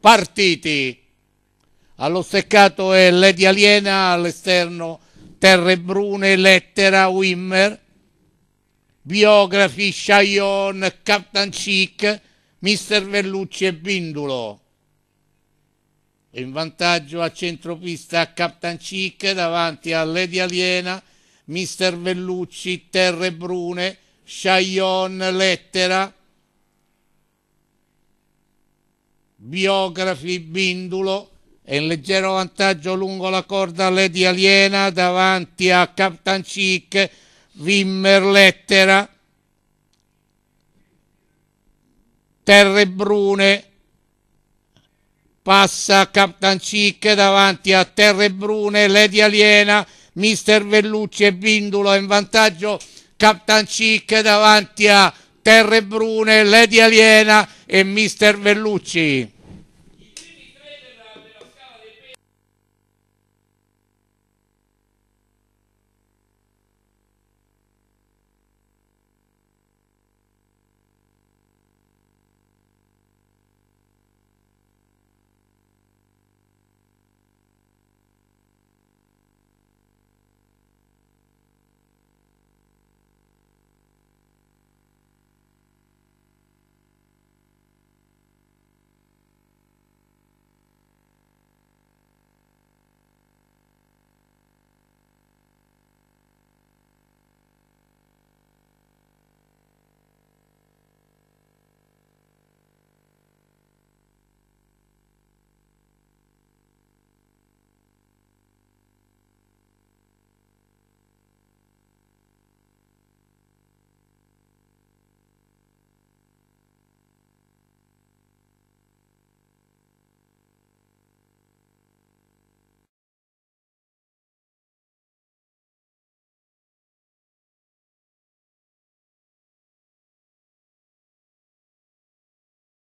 partiti. Allo steccato è Lady Aliena, all'esterno Terre Brune, Lettera, Wimmer, Biografi, Chayon, Captain Chic, Mister Vellucci e Bindulo. In vantaggio a centropista Captain Chic davanti a Lady Aliena, Mister Vellucci, Terre Brune, Chayon, Lettera, biografi Bindulo e in leggero vantaggio lungo la corda Lady Aliena davanti a Captain Chic, Wimmer Lettera, Terre Brune, passa Captain Chic davanti a Terre Brune, Lady Aliena, Mister Vellucci e Bindulo in vantaggio Captain Chic davanti a Terre Brune, Lady Aliena, e mister Vellucci.